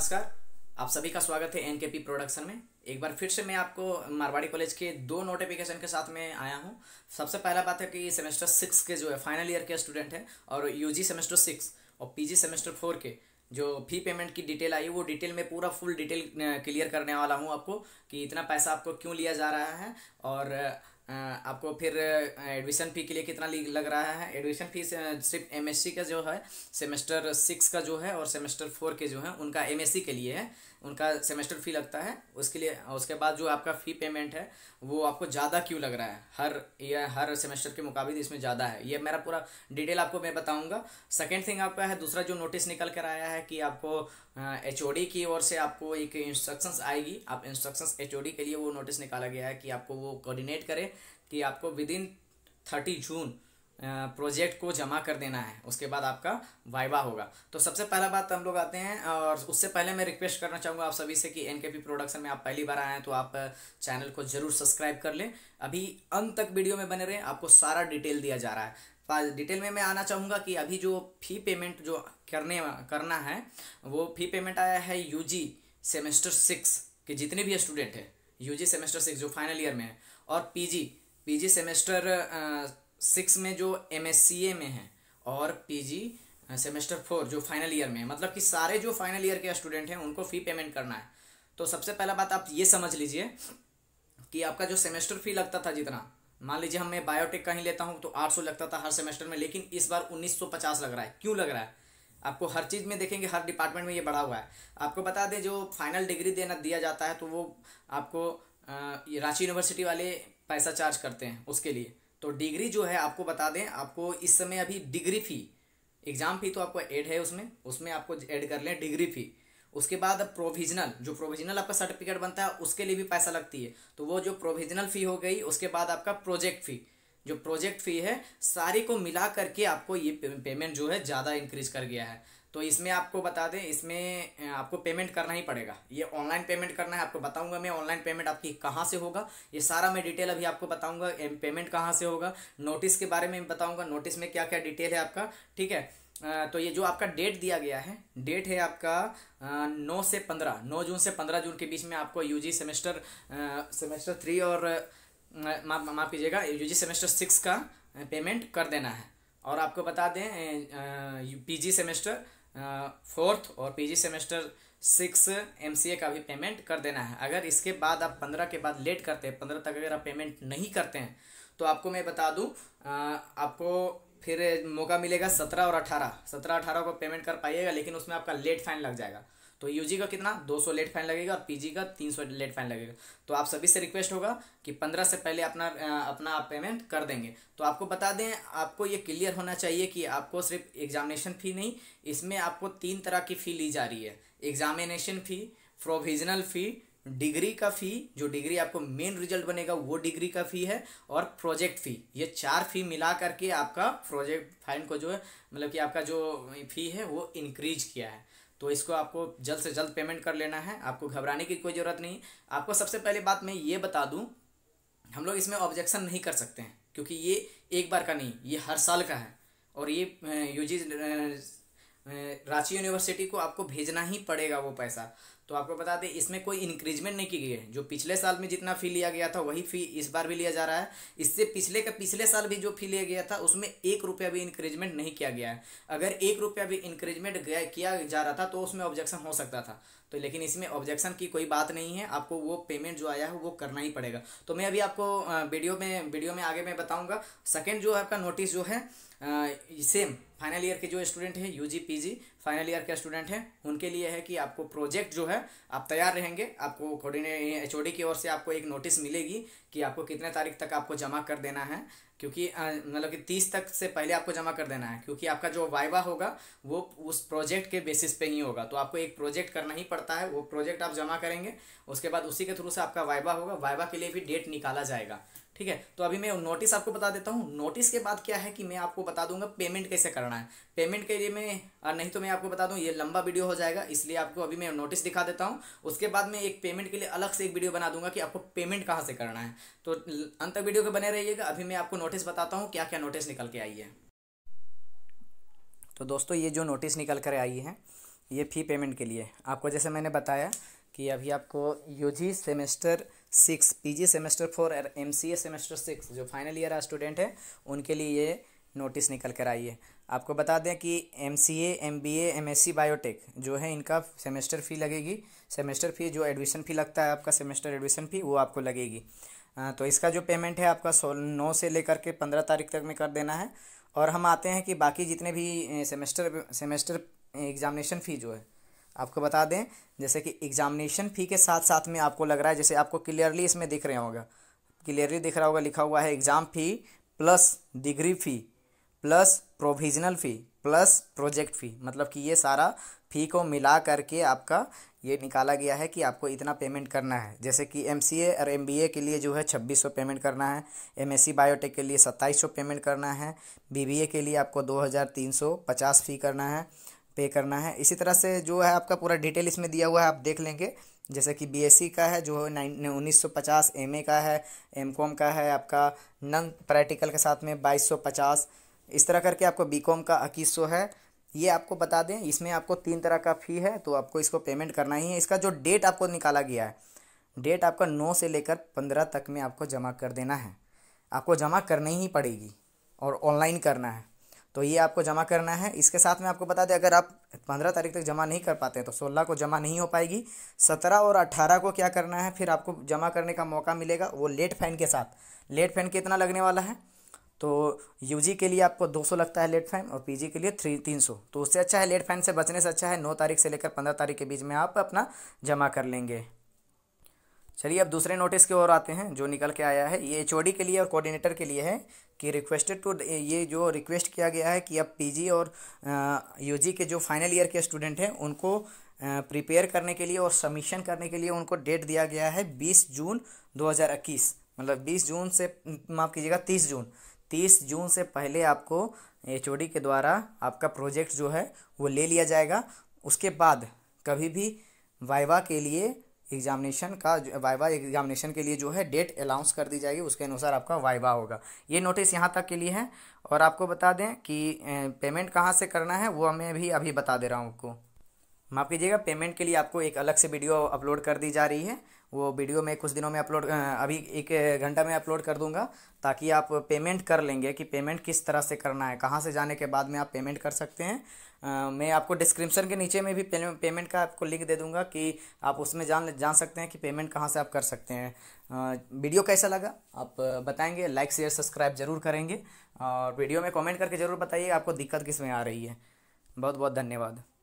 नमस्कार आप सभी का स्वागत है एनकेपी प्रोडक्शन में एक बार फिर से मैं आपको मारवाड़ी कॉलेज के दो नोटिफिकेशन के साथ में आया हूँ सबसे पहला बात है कि सेमेस्टर सिक्स के जो है फाइनल ईयर के स्टूडेंट हैं और यूजी सेमेस्टर सिक्स और पीजी सेमेस्टर फोर के जो फी पेमेंट की डिटेल आई वो डिटेल में पूरा फुल डिटेल क्लियर करने वाला हूँ आपको कि इतना पैसा आपको क्यों लिया जा रहा है और आपको फिर एडमिशन फ़ी के लिए कितना लग रहा है एडमिशन फी सिर्फ एमएससी का जो है सेमेस्टर सिक्स का जो है और सेमेस्टर फोर के जो है उनका एमएससी के लिए है उनका सेमेस्टर फ़ी लगता है उसके लिए उसके बाद जो आपका फ़ी पेमेंट है वो आपको ज़्यादा क्यों लग रहा है हर या हर सेमेस्टर के मुकाबले इसमें ज़्यादा है ये मेरा पूरा डिटेल आपको मैं बताऊँगा सेकेंड थिंग आपका है दूसरा जो नोटिस निकल कर आया है कि आपको एच हाँ, की ओर से आपको एक इंस्ट्रक्शंस आएगी आप इंस्ट्रक्शंस एच के लिए वो नोटिस निकाला गया है कि आपको वो कोऑर्डिनेट करे कि आपको within thirty June project को जमा कर देना है उसके बाद आपका वाइवा होगा तो सबसे पहला बात हम लोग आते हैं और उससे पहले मैं रिक्वेस्ट करना चाहूँगा आप सभी से कि एन के पी प्रोडक्शन में आप पहली बार आए हैं तो आप चैनल को जरूर सब्सक्राइब कर लें अभी अंत तक वीडियो में बने रहें आपको सारा डिटेल दिया जा रहा है पास डिटेल में मैं आना चाहूँगा कि अभी जो फ़ी पेमेंट जो करने करना है वो फ़ी पेमेंट आया है यू सेमेस्टर सिक्स के जितने भी स्टूडेंट हैं यू सेमेस्टर सिक्स जो फाइनल ईयर में है और पी पीजी सेमेस्टर सिक्स में जो एम में है और पीजी सेमेस्टर फोर जो फाइनल ईयर में है मतलब कि सारे जो फाइनल ईयर के स्टूडेंट हैं उनको फ़ी पेमेंट करना है तो सबसे पहला बात आप ये समझ लीजिए कि आपका जो सेमेस्टर फ़ी लगता था जितना मान लीजिए हम मैं बायोटेक का ही लेता हूँ तो 800 लगता था हर सेमेस्टर में लेकिन इस बार 1950 लग रहा है क्यों लग रहा है आपको हर चीज़ में देखेंगे हर डिपार्टमेंट में ये बढ़ा हुआ है आपको बता दें जो फाइनल डिग्री देना दिया जाता है तो वो आपको रांची यूनिवर्सिटी वाले पैसा चार्ज करते हैं उसके लिए तो डिग्री जो है आपको बता दें आपको इस समय अभी डिग्री फ़ी एग्ज़ाम फ़ी तो आपको ऐड है उसमें उसमें आपको ऐड कर लें डिग्री फ़ी उसके बाद प्रोविजनल जो प्रोविजनल आपका सर्टिफिकेट बनता है उसके लिए भी पैसा लगती है तो वो जो प्रोविजनल फ़ी हो गई उसके बाद आपका प्रोजेक्ट फ़ी जो प्रोजेक्ट फ़ी है सारी को मिला करके आपको ये पेमेंट जो है ज़्यादा इंक्रीज कर गया है तो इसमें आपको बता दें इसमें आपको पेमेंट करना ही पड़ेगा ये ऑनलाइन पेमेंट करना है आपको बताऊंगा मैं ऑनलाइन पेमेंट आपकी कहाँ से होगा ये सारा मैं डिटेल अभी आपको बताऊंगा पेमेंट कहाँ से होगा नोटिस के बारे में बताऊंगा नोटिस में क्या क्या डिटेल है आपका ठीक है तो ये जो आपका डेट दिया गया है डेट है आपका नौ से पंद्रह नौ जून से पंद्रह जून के बीच में आपको यूजी सेमेस्टर सेमेस्टर थ्री और माफ माफ कीजिएगा यूजी सेमेस्टर सिक्स का पेमेंट कर देना है और आपको बता दें पीजी सेमेस्टर फोर्थ और पीजी सेमेस्टर सिक्स एमसीए का भी पेमेंट कर देना है अगर इसके बाद आप पंद्रह के बाद लेट करते हैं पंद्रह तक अगर आप पेमेंट नहीं करते हैं तो आपको मैं बता दूं आपको फिर मौका मिलेगा सत्रह और अठारह सत्रह अठारह को पेमेंट कर पाइएगा लेकिन उसमें आपका लेट फाइन लग जाएगा तो यूजी का कितना दो सौ लेट फाइन लगेगा और पीजी का तीन सौ लेट फाइन लगेगा तो आप सभी से रिक्वेस्ट होगा कि पंद्रह से पहले अपना अपना आप पेमेंट कर देंगे तो आपको बता दें आपको ये क्लियर होना चाहिए कि आपको सिर्फ एग्जामिनेशन फ़ी नहीं इसमें आपको तीन तरह की फ़ी ली जा रही है examination fee provisional fee degree का फ़ी जो डिग्री आपको मेन रिजल्ट बनेगा वो डिग्री का फ़ी है और प्रोजेक्ट फ़ी ये चार फ़ी मिला करके आपका प्रोजेक्ट फाइन को जो है मतलब कि आपका जो फ़ी है वो इंक्रीज किया है तो इसको आपको जल्द से जल्द पेमेंट कर लेना है आपको घबराने की कोई ज़रूरत नहीं आपको सबसे पहले बात मैं ये बता दूँ हम लोग इसमें ऑब्जेक्शन नहीं कर सकते हैं क्योंकि ये एक बार का नहीं ये हर साल का है और ये यू रांची यूनिवर्सिटी को आपको भेजना ही पड़ेगा वो पैसा तो आपको बता दें इसमें कोई इंक्रीजमेंट नहीं की गई है जो पिछले साल में जितना फ़ी लिया गया था वही फ़ी इस बार भी लिया जा रहा है इससे पिछले का पिछले साल भी जो फ़ी लिया गया था उसमें एक रुपया भी इंक्रीजमेंट नहीं किया गया है अगर एक रुपया भी इंक्रीजमेंट किया जा रहा था तो उसमें ऑब्जेक्शन हो सकता था तो लेकिन इसमें ऑब्जेक्शन की कोई बात नहीं है आपको वो पेमेंट जो आया है वो करना ही पड़ेगा तो मैं अभी आपको वीडियो में वीडियो में आगे मैं बताऊँगा सेकेंड जो आपका नोटिस जो है सेम फाइनल ईयर के जो स्टूडेंट हैं यूजी पीजी फाइनल ईयर के स्टूडेंट हैं उनके लिए है कि आपको प्रोजेक्ट जो है आप तैयार रहेंगे आपको कोऑर्डिनेट एच की ओर से आपको एक नोटिस मिलेगी कि आपको कितने तारीख तक आपको जमा कर देना है क्योंकि मतलब कि तीस तक से पहले आपको जमा कर देना है क्योंकि आपका जो वाइवा होगा वो उस प्रोजेक्ट के बेसिस पे ही होगा तो आपको एक प्रोजेक्ट करना ही पड़ता है वो प्रोजेक्ट आप जमा करेंगे उसके बाद उसी के थ्रू से आपका वाइवा होगा वाइवा के लिए भी डेट निकाला जाएगा ठीक है तो अभी मैं नोटिस आपको बता देता हूँ नोटिस के बाद क्या है कि मैं आपको बता दूंगा पेमेंट कैसे करना है पेमेंट के लिए मैं नहीं तो मैं आपको बता दूँ ये लंबा वीडियो हो जाएगा इसलिए आपको अभी मैं नोटिस दिखा देता हूँ उसके बाद मैं एक पेमेंट के लिए अलग से एक वीडियो बना दूंगा कि आपको पेमेंट कहाँ से करना है तो अंत वीडियो के बने रहिएगा अभी मैं आपको नोटिस बताता हूँ क्या क्या नोटिस निकल के आई है तो दोस्तों ये जो नोटिस निकल कर आई है ये फ़ी पेमेंट के लिए आपको जैसे मैंने बताया कि अभी आपको UG semester six PG semester four और एमसीए सेमेस्टर सिक्स जो फाइनल ईयर स्टूडेंट हैं उनके लिए ये नोटिस निकल कर आई है आपको बता दें कि M C A M B A M S C biotech जो है इनका सेमेस्टर फ़ी लगेगी सेमेस्टर फ़ी जो एडमिशन फ़ी लगता है आपका सेमेस्टर एडमिशन फ़ी वो आपको लगेगी तो इसका जो पेमेंट है आपका सो नौ से लेकर के पंद्रह तारीख तक में कर देना है और हम आते हैं कि बाकी जितने भी सेमेस्टर सेमेस्टर एग्ज़ामिनेशन फ़ी जो है आपको बता दें जैसे कि एग्जामिनेशन फ़ी के साथ साथ में आपको लग रहा है जैसे आपको क्लियरली इसमें दिख रहे होगा क्लियरली दिख रहा होगा लिखा हुआ है exam fee plus degree fee plus provisional fee plus project fee मतलब कि ये सारा फ़ी को मिला करके आपका ये निकाला गया है कि आपको इतना पेमेंट करना है जैसे कि एम और एम के लिए जो है छब्बीस सौ पेमेंट करना है एम बायोटेक के लिए सत्ताईस सौ पेमेंट करना है बी के लिए आपको दो हज़ार तीन सौ पचास फ़ी करना है पे करना है इसी तरह से जो है आपका पूरा डिटेल इसमें दिया हुआ है आप देख लेंगे जैसे कि बीएससी का है जो नाइन उन्नीस सौ पचास एम का है एमकॉम का है आपका नन प्रैक्टिकल के साथ में बाईस सौ पचास इस तरह करके आपको बीकॉम का इक्कीस सौ है ये आपको बता दें इसमें आपको तीन तरह का फ़ी है तो आपको इसको पेमेंट करना ही है इसका जो डेट आपको निकाला गया है डेट आपका नौ से लेकर पंद्रह तक में आपको जमा कर देना है आपको जमा करनी ही पड़ेगी और ऑनलाइन करना है तो ये आपको जमा करना है इसके साथ में आपको बता दें अगर आप पंद्रह तारीख तक जमा नहीं कर पाते हैं तो सोलह को जमा नहीं हो पाएगी सत्रह और अट्ठारह को क्या करना है फिर आपको जमा करने का मौका मिलेगा वो लेट फैन के साथ लेट फैन कितना लगने वाला है तो यूजी के लिए आपको 200 लगता है लेट फैन और पीजी के लिए थ्री तीन सौ तो उससे अच्छा है लेट फैन से बचने से अच्छा है नौ तारीख से लेकर पंद्रह तारीख के बीच में आप अपना जमा कर लेंगे चलिए अब दूसरे नोटिस की ओर आते हैं जो निकल के आया है ये एच के लिए और कोऑर्डिनेटर के लिए है कि रिक्वेस्टेड टू ये जो रिक्वेस्ट किया गया है कि अब पीजी और यूजी के जो फाइनल ईयर के स्टूडेंट हैं उनको प्रिपेयर करने के लिए और सबमिशन करने के लिए उनको डेट दिया गया है बीस जून 2021 मतलब बीस जून से माफ़ कीजिएगा तीस जून तीस जून से पहले आपको एच के द्वारा आपका प्रोजेक्ट जो है वो ले लिया जाएगा उसके बाद कभी भी वाइवा के लिए एग्जामिनेशन का वाइवा एग्जामिनेशन के लिए जो है डेट अलाउंस कर दी जाएगी उसके अनुसार आपका वाइवा होगा ये नोटिस यहाँ तक के लिए है और आपको बता दें कि पेमेंट कहाँ से करना है वो मैं भी अभी बता दे रहा हूँ आपको माफ़ कीजिएगा पेमेंट के लिए आपको एक अलग से वीडियो अपलोड कर दी जा रही है वो वीडियो मैं कुछ दिनों में अपलोड अभी एक घंटा में अपलोड कर दूंगा ताकि आप पेमेंट कर लेंगे कि पेमेंट किस तरह से करना है कहाँ से जाने के बाद में आप पेमेंट कर सकते हैं आ, मैं आपको डिस्क्रिप्शन के नीचे में भी पेमेंट का आपको लिंक दे दूंगा कि आप उसमें जान जान सकते हैं कि पेमेंट कहाँ से आप कर सकते हैं आ, वीडियो कैसा लगा आप बताएंगे लाइक शेयर सब्सक्राइब जरूर करेंगे और वीडियो में कॉमेंट करके ज़रूर बताइए आपको दिक्कत किस में आ रही है बहुत बहुत धन्यवाद